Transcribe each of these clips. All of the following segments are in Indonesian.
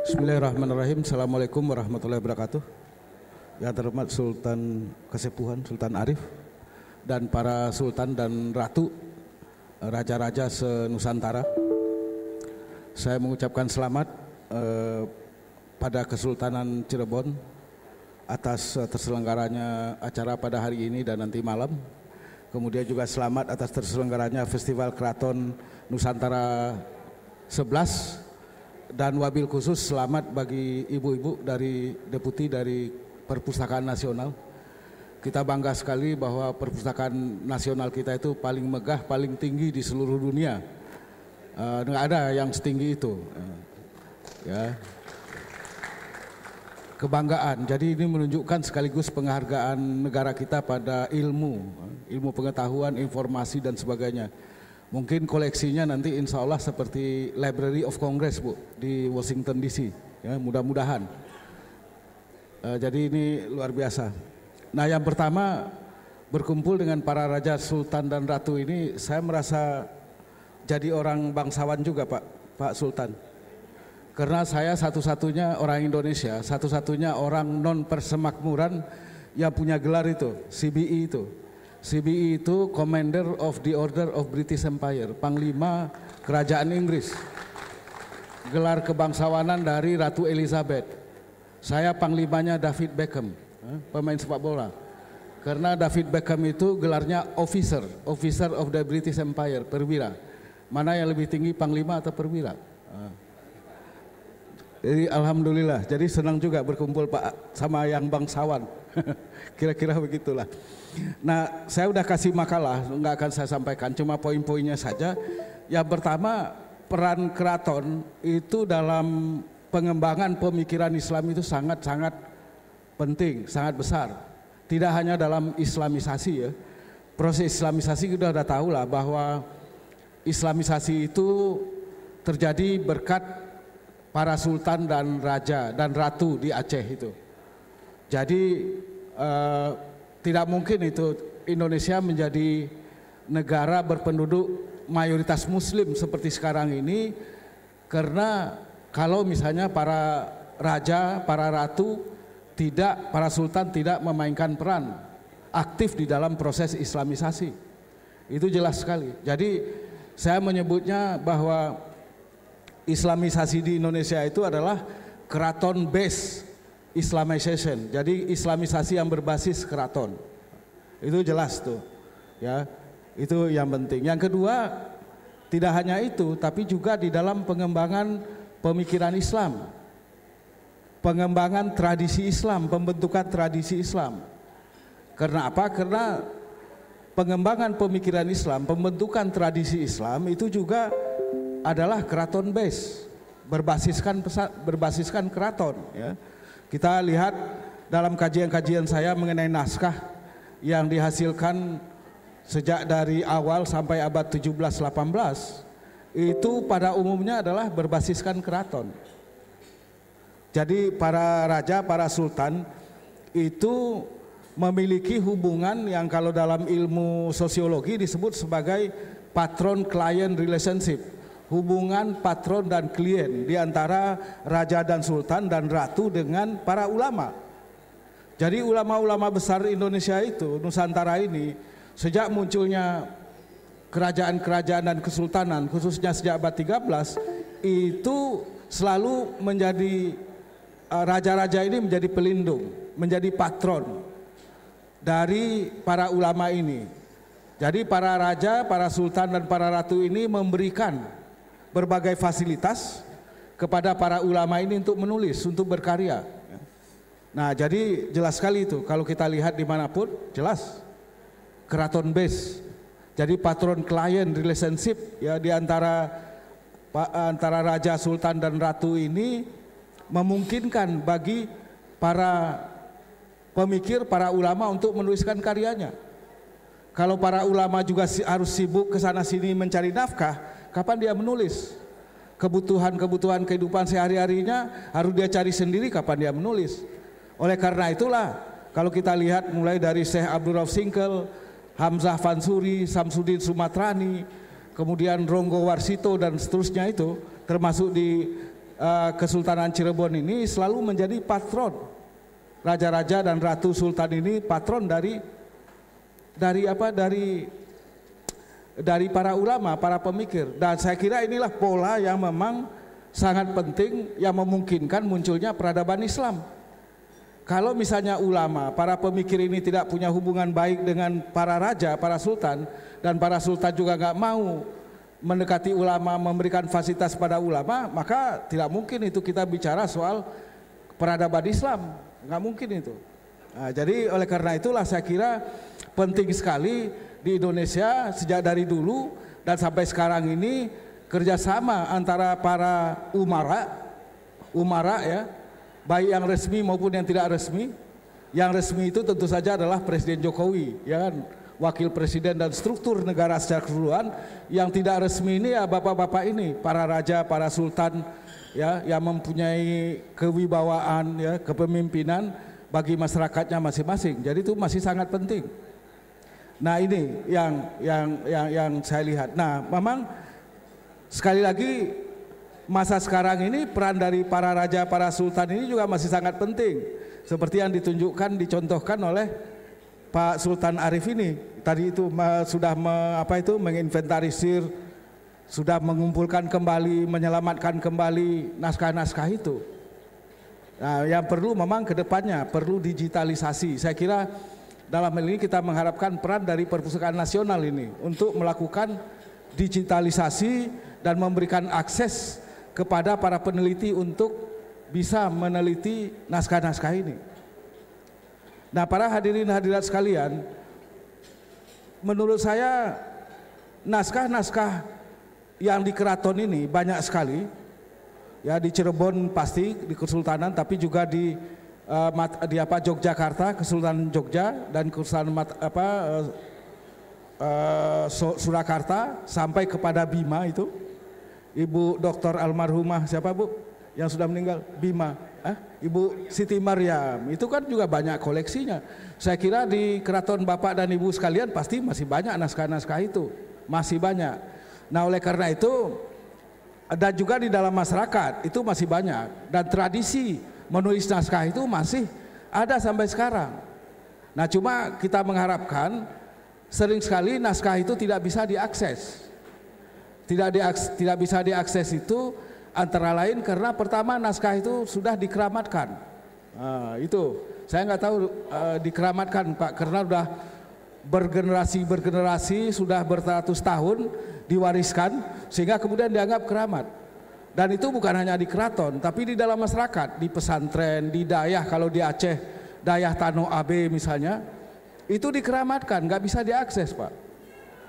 Bismillahirrahmanirrahim. Assalamualaikum warahmatullahi wabarakatuh. Yang terhormat Sultan Kesepuhan, Sultan Arif, dan para Sultan dan Ratu, Raja-Raja senusantara. Saya mengucapkan selamat eh, pada Kesultanan Cirebon atas eh, terselenggaranya acara pada hari ini dan nanti malam. Kemudian juga selamat atas terselenggaranya Festival Keraton Nusantara 11 dan wabil khusus selamat bagi ibu-ibu dari deputi dari Perpustakaan Nasional. Kita bangga sekali bahwa perpustakaan nasional kita itu paling megah, paling tinggi di seluruh dunia. Enggak eh, ada yang setinggi itu. Eh, ya. Kebanggaan. Jadi ini menunjukkan sekaligus penghargaan negara kita pada ilmu, ilmu pengetahuan, informasi dan sebagainya. Mungkin koleksinya nanti insya Allah seperti Library of Congress Bu di Washington DC. Ya, mudah-mudahan. Uh, jadi ini luar biasa. Nah yang pertama berkumpul dengan para raja, sultan dan ratu ini saya merasa jadi orang bangsawan juga Pak, Pak Sultan. Karena saya satu-satunya orang Indonesia, satu-satunya orang non persemakmuran yang punya gelar itu, CBI e itu. CBI e itu Commander of the Order of British Empire, Panglima Kerajaan Inggris. Gelar kebangsawanan dari Ratu Elizabeth. Saya panglimanya David Beckham, eh, pemain sepak bola. Karena David Beckham itu gelarnya officer, officer of the British Empire, perwira. Mana yang lebih tinggi, panglima atau perwira? Eh, jadi alhamdulillah. Jadi senang juga berkumpul Pak sama yang bangsawan. Kira-kira begitulah. Nah, saya udah kasih makalah, nggak akan saya sampaikan, cuma poin-poinnya saja. Yang pertama, peran keraton itu dalam pengembangan pemikiran Islam itu sangat-sangat penting, sangat besar. Tidak hanya dalam Islamisasi ya. Proses Islamisasi kita sudah tahu lah bahwa Islamisasi itu terjadi berkat para sultan dan raja dan ratu di Aceh itu. Jadi eh, tidak mungkin itu Indonesia menjadi negara berpenduduk mayoritas muslim seperti sekarang ini karena kalau misalnya para raja, para ratu tidak para sultan tidak memainkan peran aktif di dalam proses islamisasi. Itu jelas sekali. Jadi saya menyebutnya bahwa Islamisasi di Indonesia itu adalah keraton base Islamization. Jadi Islamisasi yang berbasis keraton. Itu jelas tuh. Ya. Itu yang penting. Yang kedua, tidak hanya itu, tapi juga di dalam pengembangan pemikiran Islam. Pengembangan tradisi Islam, pembentukan tradisi Islam. Karena apa? Karena pengembangan pemikiran Islam, pembentukan tradisi Islam itu juga adalah keraton base berbasiskan pesat, berbasiskan keraton ya. Kita lihat dalam kajian-kajian saya mengenai naskah yang dihasilkan sejak dari awal sampai abad 17-18 itu pada umumnya adalah berbasiskan keraton. Jadi para raja, para sultan itu memiliki hubungan yang kalau dalam ilmu sosiologi disebut sebagai patron client relationship hubungan patron dan klien di antara raja dan sultan dan ratu dengan para ulama. Jadi ulama-ulama besar Indonesia itu, Nusantara ini, sejak munculnya kerajaan-kerajaan dan kesultanan, khususnya sejak abad 13, itu selalu menjadi e, raja-raja ini menjadi pelindung, menjadi patron dari para ulama ini. Jadi para raja, para sultan dan para ratu ini memberikan berbagai fasilitas kepada para ulama ini untuk menulis, untuk berkarya. Nah, jadi jelas sekali itu. Kalau kita lihat dimanapun, jelas. Keraton base. Jadi patron klien relationship ya di antara antara raja, sultan dan ratu ini memungkinkan bagi para pemikir, para ulama untuk menuliskan karyanya. Kalau para ulama juga harus sibuk ke sana sini mencari nafkah, kapan dia menulis? Kebutuhan-kebutuhan kehidupan sehari-harinya harus dia cari sendiri kapan dia menulis. Oleh karena itulah kalau kita lihat mulai dari Syekh Abdul Rauf Singkel, Hamzah Fansuri, Samsudin Sumatrani, kemudian Ronggo Warsito dan seterusnya itu termasuk di uh, Kesultanan Cirebon ini selalu menjadi patron raja-raja dan ratu sultan ini patron dari dari apa dari dari para ulama, para pemikir. Dan saya kira inilah pola yang memang sangat penting yang memungkinkan munculnya peradaban Islam. Kalau misalnya ulama, para pemikir ini tidak punya hubungan baik dengan para raja, para sultan, dan para sultan juga nggak mau mendekati ulama, memberikan fasilitas pada ulama, maka tidak mungkin itu kita bicara soal peradaban Islam, nggak mungkin itu. Nah, jadi oleh karena itulah saya kira penting sekali di Indonesia sejak dari dulu dan sampai sekarang ini kerjasama antara para umara, umara ya, baik yang resmi maupun yang tidak resmi. Yang resmi itu tentu saja adalah Presiden Jokowi, ya kan? Wakil Presiden dan struktur negara secara keseluruhan. Yang tidak resmi ini ya bapak-bapak ini, para raja, para sultan, ya, yang mempunyai kewibawaan, ya, kepemimpinan bagi masyarakatnya masing-masing. Jadi itu masih sangat penting. Nah ini yang yang yang yang saya lihat. Nah memang sekali lagi masa sekarang ini peran dari para raja para sultan ini juga masih sangat penting. Seperti yang ditunjukkan dicontohkan oleh Pak Sultan Arif ini tadi itu sudah me, apa itu menginventarisir sudah mengumpulkan kembali menyelamatkan kembali naskah-naskah itu. Nah, yang perlu memang kedepannya perlu digitalisasi. Saya kira dalam hal ini kita mengharapkan peran dari perpustakaan nasional ini untuk melakukan digitalisasi dan memberikan akses kepada para peneliti untuk bisa meneliti naskah-naskah ini. Nah, para hadirin hadirat sekalian, menurut saya naskah-naskah yang di keraton ini banyak sekali. Ya di Cirebon pasti di Kesultanan tapi juga di uh, mat, di apa Yogyakarta, Kesultanan Jogja dan Kesultanan mat, apa uh, uh, Surakarta sampai kepada Bima itu. Ibu Dokter almarhumah siapa Bu yang sudah meninggal Bima, eh? Ibu Siti Maryam. Itu kan juga banyak koleksinya. Saya kira di keraton Bapak dan Ibu sekalian pasti masih banyak naskah-naskah itu. Masih banyak. Nah, oleh karena itu dan juga di dalam masyarakat itu masih banyak dan tradisi menulis naskah itu masih ada sampai sekarang. Nah cuma kita mengharapkan sering sekali naskah itu tidak bisa diakses. Tidak, diakses, tidak bisa diakses itu antara lain karena pertama naskah itu sudah dikeramatkan. Nah, itu saya nggak tahu uh, dikeramatkan Pak karena sudah bergenerasi bergenerasi sudah bertatus tahun diwariskan sehingga kemudian dianggap keramat. Dan itu bukan hanya di keraton, tapi di dalam masyarakat, di pesantren, di dayah kalau di Aceh, dayah Tano AB misalnya, itu dikeramatkan, nggak bisa diakses Pak.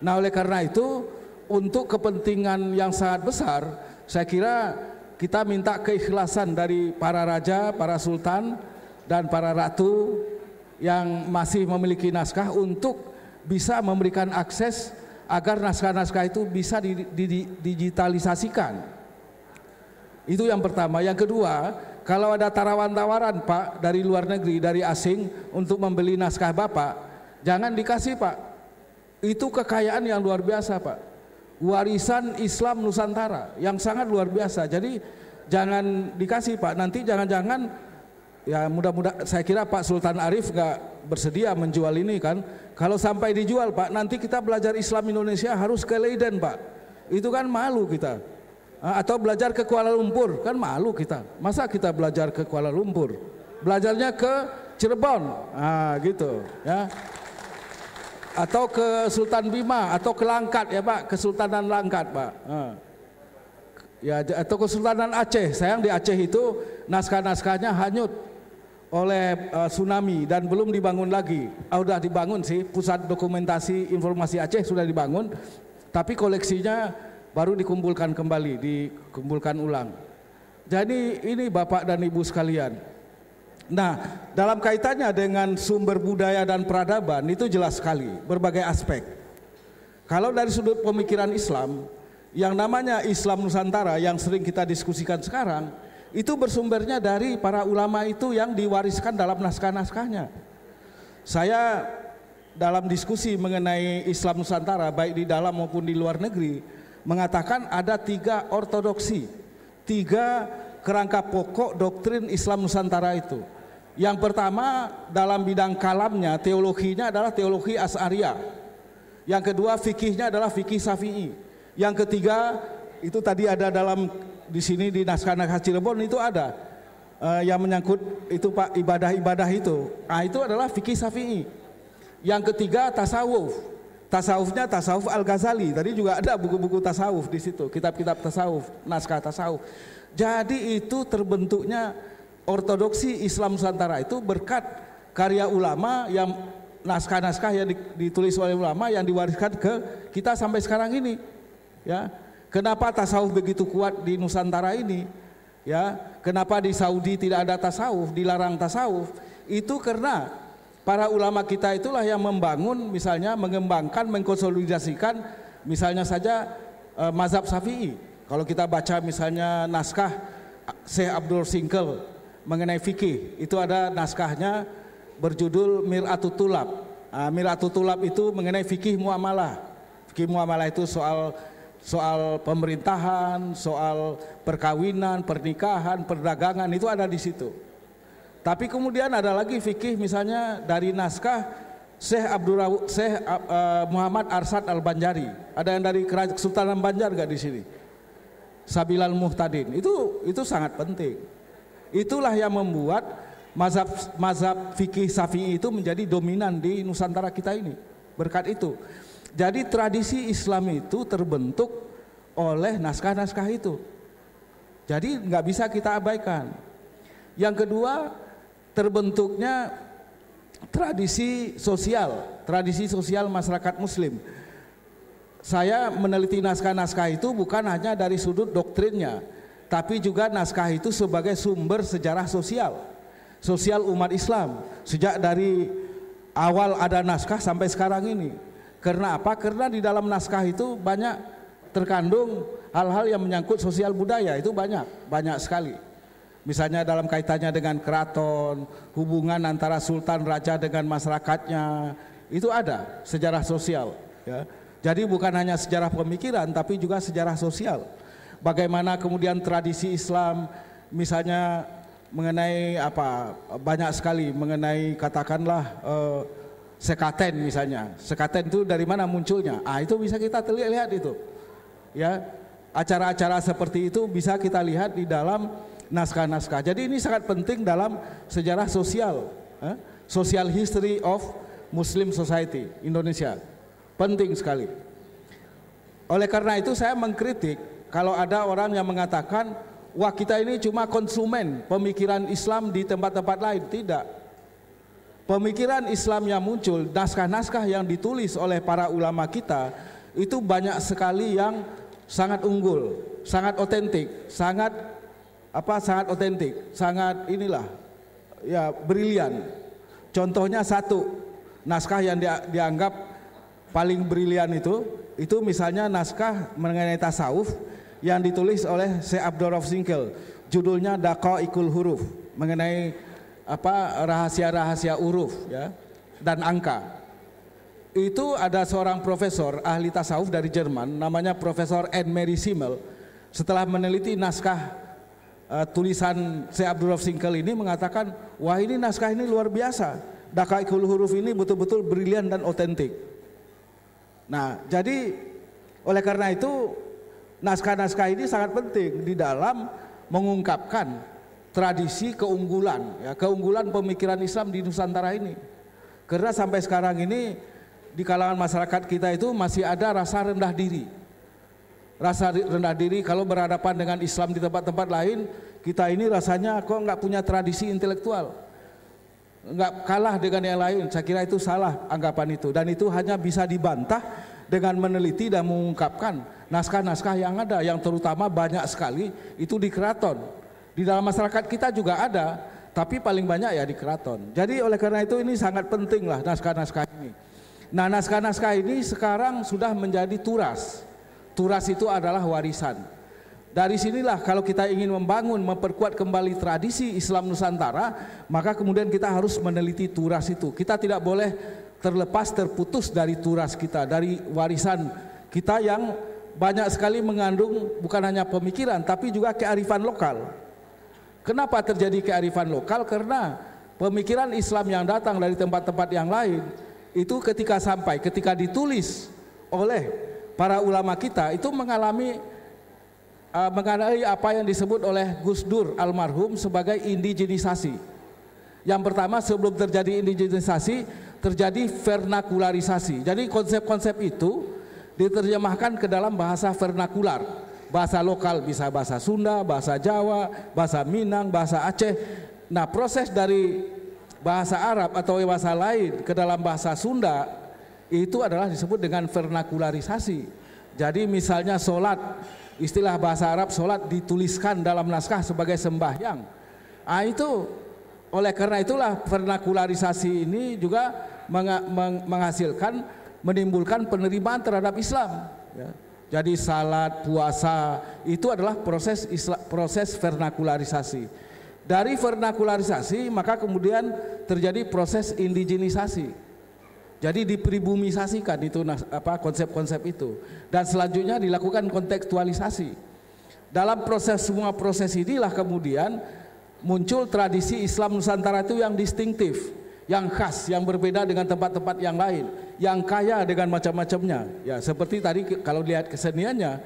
Nah oleh karena itu, untuk kepentingan yang sangat besar, saya kira kita minta keikhlasan dari para raja, para sultan, dan para ratu yang masih memiliki naskah untuk bisa memberikan akses agar naskah-naskah itu bisa didigitalisasikan itu yang pertama. Yang kedua, kalau ada tawaran-tawaran Pak dari luar negeri, dari asing untuk membeli naskah Bapak, jangan dikasih Pak. Itu kekayaan yang luar biasa Pak. Warisan Islam Nusantara yang sangat luar biasa. Jadi jangan dikasih Pak. Nanti jangan-jangan ya mudah-mudah saya kira Pak Sultan Arif nggak bersedia menjual ini kan. Kalau sampai dijual Pak, nanti kita belajar Islam Indonesia harus ke Leiden Pak. Itu kan malu kita. Ah, atau belajar ke Kuala Lumpur kan malu kita masa kita belajar ke Kuala Lumpur belajarnya ke Cirebon nah, gitu ya atau ke Sultan Bima atau ke Langkat ya Pak Kesultanan Langkat Pak ah. ya atau Kesultanan Aceh sayang di Aceh itu naskah-naskahnya hanyut oleh uh, tsunami dan belum dibangun lagi ah, udah dibangun sih pusat dokumentasi informasi Aceh sudah dibangun tapi koleksinya baru dikumpulkan kembali, dikumpulkan ulang. Jadi ini Bapak dan Ibu sekalian. Nah, dalam kaitannya dengan sumber budaya dan peradaban itu jelas sekali berbagai aspek. Kalau dari sudut pemikiran Islam, yang namanya Islam Nusantara yang sering kita diskusikan sekarang, itu bersumbernya dari para ulama itu yang diwariskan dalam naskah-naskahnya. Saya dalam diskusi mengenai Islam Nusantara baik di dalam maupun di luar negeri, mengatakan ada tiga ortodoksi, tiga kerangka pokok doktrin Islam Nusantara itu. Yang pertama dalam bidang kalamnya, teologinya adalah teologi As'aria. Yang kedua fikihnya adalah fikih safi'i Yang ketiga itu tadi ada dalam di sini di naskah naskah Cirebon itu ada uh, yang menyangkut itu pak ibadah-ibadah itu. Nah, itu adalah fikih safi'i Yang ketiga tasawuf. Tasawufnya tasawuf Al-Ghazali. Tadi juga ada buku-buku tasawuf di situ, kitab-kitab tasawuf, naskah tasawuf. Jadi itu terbentuknya ortodoksi Islam Nusantara itu berkat karya ulama yang naskah-naskah yang ditulis oleh ulama yang diwariskan ke kita sampai sekarang ini. Ya. Kenapa tasawuf begitu kuat di Nusantara ini? Ya, kenapa di Saudi tidak ada tasawuf, dilarang tasawuf? Itu karena para ulama kita itulah yang membangun misalnya mengembangkan mengkonsolidasikan misalnya saja e, mazhab Syafi'i. Kalau kita baca misalnya naskah Syekh Abdul Singkel mengenai fikih, itu ada naskahnya berjudul Miratul Tulab. e, Miratut Tulab itu mengenai fikih muamalah. Fikih muamalah itu soal soal pemerintahan, soal perkawinan, pernikahan, perdagangan itu ada di situ. Tapi kemudian ada lagi fikih misalnya dari naskah Syekh Abdul Syekh eh, eh, Muhammad Arsad Al Banjari. Ada yang dari Kesultanan Banjar enggak di sini? Sabilal Muhtadin. Itu itu sangat penting. Itulah yang membuat mazhab mazhab fikih Syafi'i itu menjadi dominan di Nusantara kita ini berkat itu. Jadi tradisi Islam itu terbentuk oleh naskah-naskah itu. Jadi nggak bisa kita abaikan. Yang kedua, terbentuknya tradisi sosial, tradisi sosial masyarakat muslim. Saya meneliti naskah-naskah itu bukan hanya dari sudut doktrinnya, tapi juga naskah itu sebagai sumber sejarah sosial, sosial umat Islam sejak dari awal ada naskah sampai sekarang ini. Karena apa? Karena di dalam naskah itu banyak terkandung hal-hal yang menyangkut sosial budaya itu banyak, banyak sekali. Misalnya dalam kaitannya dengan keraton, hubungan antara sultan raja dengan masyarakatnya, itu ada sejarah sosial. Ya. Jadi bukan hanya sejarah pemikiran, tapi juga sejarah sosial. Bagaimana kemudian tradisi Islam, misalnya mengenai apa banyak sekali mengenai katakanlah eh, sekaten misalnya, sekaten itu dari mana munculnya? Ah itu bisa kita lihat itu, ya acara-acara seperti itu bisa kita lihat di dalam naskah-naskah. Jadi ini sangat penting dalam sejarah sosial, eh? social history of Muslim society Indonesia. Penting sekali. Oleh karena itu saya mengkritik kalau ada orang yang mengatakan wah kita ini cuma konsumen pemikiran Islam di tempat-tempat lain. Tidak. Pemikiran Islam yang muncul, naskah-naskah yang ditulis oleh para ulama kita itu banyak sekali yang sangat unggul, sangat otentik, sangat apa sangat otentik, sangat inilah ya brilian. Contohnya satu naskah yang dia, dianggap paling brilian itu, itu misalnya naskah mengenai tasawuf yang ditulis oleh Syekh Abdurrahman Singkel. Judulnya Dako Ikul Huruf mengenai apa rahasia-rahasia huruf ya dan angka. Itu ada seorang profesor ahli tasawuf dari Jerman namanya Profesor Ed Mary Simmel setelah meneliti naskah uh, tulisan Syekh Abdul Rauf Singkel ini mengatakan, wah ini naskah ini luar biasa. Dakaikul huruf ini betul-betul brilian dan otentik. Nah, jadi oleh karena itu naskah-naskah ini sangat penting di dalam mengungkapkan tradisi keunggulan, ya, keunggulan pemikiran Islam di Nusantara ini. Karena sampai sekarang ini di kalangan masyarakat kita itu masih ada rasa rendah diri rasa rendah diri kalau berhadapan dengan Islam di tempat-tempat lain kita ini rasanya kok nggak punya tradisi intelektual nggak kalah dengan yang lain saya kira itu salah anggapan itu dan itu hanya bisa dibantah dengan meneliti dan mengungkapkan naskah-naskah yang ada yang terutama banyak sekali itu di keraton di dalam masyarakat kita juga ada tapi paling banyak ya di keraton jadi oleh karena itu ini sangat penting lah naskah-naskah ini nah naskah-naskah ini sekarang sudah menjadi turas Turas itu adalah warisan. Dari sinilah kalau kita ingin membangun, memperkuat kembali tradisi Islam Nusantara, maka kemudian kita harus meneliti turas itu. Kita tidak boleh terlepas, terputus dari turas kita, dari warisan kita yang banyak sekali mengandung bukan hanya pemikiran, tapi juga kearifan lokal. Kenapa terjadi kearifan lokal? Karena pemikiran Islam yang datang dari tempat-tempat yang lain itu ketika sampai, ketika ditulis oleh para ulama kita itu mengalami uh, mengenai apa yang disebut oleh Gus Dur almarhum sebagai indigenisasi. Yang pertama sebelum terjadi indigenisasi terjadi vernakularisasi. Jadi konsep-konsep itu diterjemahkan ke dalam bahasa vernakular. Bahasa lokal bisa bahasa Sunda, bahasa Jawa, bahasa Minang, bahasa Aceh. Nah, proses dari bahasa Arab atau bahasa lain ke dalam bahasa Sunda itu adalah disebut dengan vernakularisasi. Jadi misalnya solat, istilah bahasa Arab solat dituliskan dalam naskah sebagai sembahyang. Ah itu oleh karena itulah vernakularisasi ini juga menghasilkan menimbulkan penerimaan terhadap Islam. Ya. Jadi salat, puasa itu adalah proses proses vernakularisasi. Dari vernakularisasi maka kemudian terjadi proses indigenisasi. Jadi dipribumisasikan itu apa konsep-konsep itu dan selanjutnya dilakukan kontekstualisasi. Dalam proses semua proses inilah kemudian muncul tradisi Islam Nusantara itu yang distintif, yang khas, yang berbeda dengan tempat-tempat yang lain, yang kaya dengan macam-macamnya. Ya, seperti tadi kalau lihat keseniannya,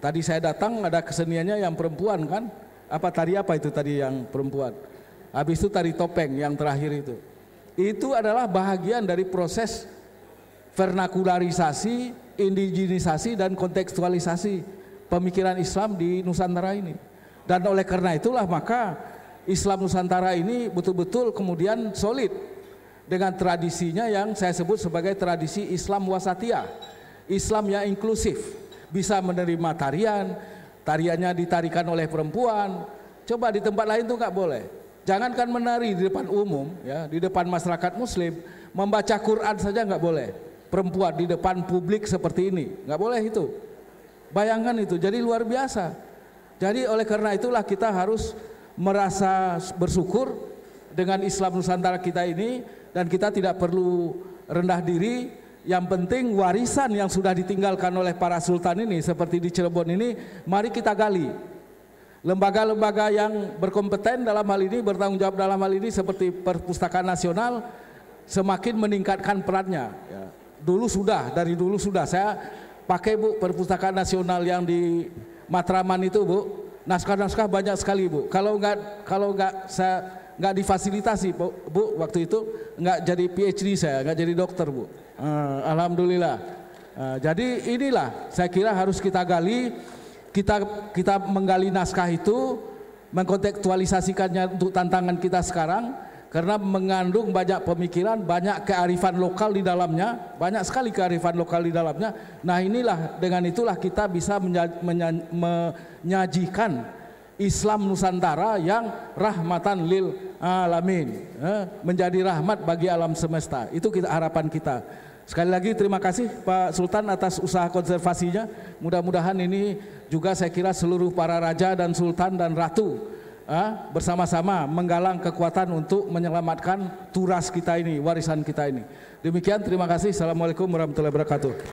tadi saya datang ada keseniannya yang perempuan kan? Apa tari apa itu tadi yang perempuan? Habis itu tari topeng yang terakhir itu itu adalah bahagian dari proses vernakularisasi, indigenisasi dan kontekstualisasi pemikiran Islam di Nusantara ini. Dan oleh karena itulah maka Islam Nusantara ini betul-betul kemudian solid dengan tradisinya yang saya sebut sebagai tradisi Islam wasatia, Islam yang inklusif, bisa menerima tarian, tariannya ditarikan oleh perempuan. Coba di tempat lain tuh nggak boleh. Jangankan menari di depan umum, ya, di depan masyarakat Muslim, membaca Quran saja nggak boleh. Perempuan di depan publik seperti ini, nggak boleh itu. Bayangkan itu, jadi luar biasa. Jadi oleh karena itulah kita harus merasa bersyukur dengan Islam Nusantara kita ini dan kita tidak perlu rendah diri. Yang penting warisan yang sudah ditinggalkan oleh para sultan ini seperti di Cirebon ini, mari kita gali lembaga-lembaga yang berkompeten dalam hal ini, bertanggung jawab dalam hal ini seperti Perpustakaan Nasional semakin meningkatkan perannya. Ya, dulu sudah, dari dulu sudah. Saya pakai Bu Perpustakaan Nasional yang di Matraman itu Bu, naskah-naskah banyak sekali Bu. Kalau nggak kalau nggak saya nggak difasilitasi Bu, Bu waktu itu nggak jadi PhD saya, nggak jadi dokter Bu. Uh, Alhamdulillah. Uh, jadi inilah saya kira harus kita gali kita kita menggali naskah itu mengkontekstualisasikannya untuk tantangan kita sekarang karena mengandung banyak pemikiran, banyak kearifan lokal di dalamnya, banyak sekali kearifan lokal di dalamnya. Nah, inilah dengan itulah kita bisa menyajikan Islam Nusantara yang rahmatan lil alamin, eh, menjadi rahmat bagi alam semesta. Itu kita harapan kita. Sekali lagi terima kasih Pak Sultan atas usaha konservasinya. Mudah-mudahan ini juga saya kira seluruh para raja dan sultan dan ratu eh, bersama-sama menggalang kekuatan untuk menyelamatkan turas kita ini, warisan kita ini. Demikian terima kasih. Assalamualaikum warahmatullahi wabarakatuh.